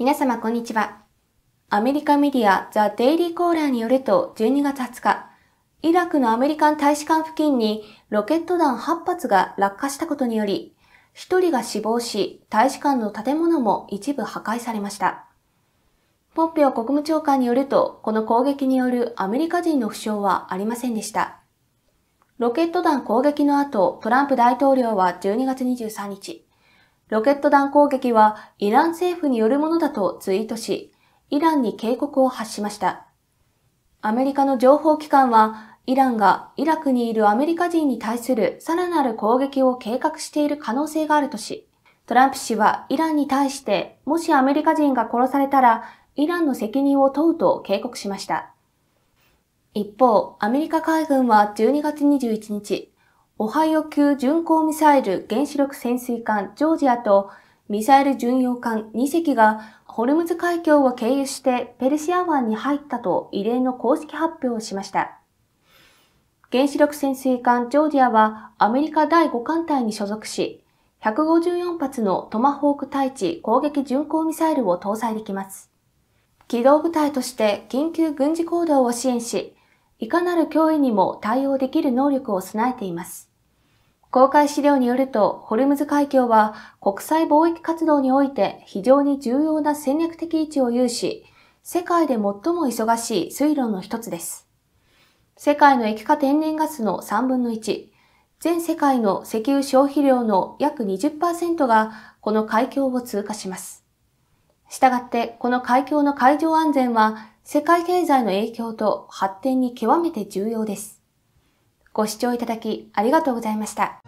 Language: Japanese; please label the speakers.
Speaker 1: 皆様こんにちは。アメリカメディアザ・デイリーコーラーによると12月20日、イラクのアメリカン大使館付近にロケット弾8発が落下したことにより、1人が死亡し、大使館の建物も一部破壊されました。ポッペオ国務長官によると、この攻撃によるアメリカ人の負傷はありませんでした。ロケット弾攻撃の後、トランプ大統領は12月23日、ロケット弾攻撃はイラン政府によるものだとツイートし、イランに警告を発しました。アメリカの情報機関は、イランがイラクにいるアメリカ人に対するさらなる攻撃を計画している可能性があるとし、トランプ氏はイランに対して、もしアメリカ人が殺されたら、イランの責任を問うと警告しました。一方、アメリカ海軍は12月21日、オハイオ級巡航ミサイル原子力潜水艦ジョージアとミサイル巡洋艦2隻がホルムズ海峡を経由してペルシア湾に入ったと異例の公式発表をしました。原子力潜水艦ジョージアはアメリカ第5艦隊に所属し、154発のトマホーク対地攻撃巡航ミサイルを搭載できます。機動部隊として緊急軍事行動を支援し、いかなる脅威にも対応できる能力を備えています。公開資料によると、ホルムズ海峡は国際貿易活動において非常に重要な戦略的位置を有し、世界で最も忙しい水路の一つです。世界の液化天然ガスの3分の1、全世界の石油消費量の約20%がこの海峡を通過します。したがって、この海峡の海上安全は、世界経済の影響と発展に極めて重要です。ご視聴いただきありがとうございました。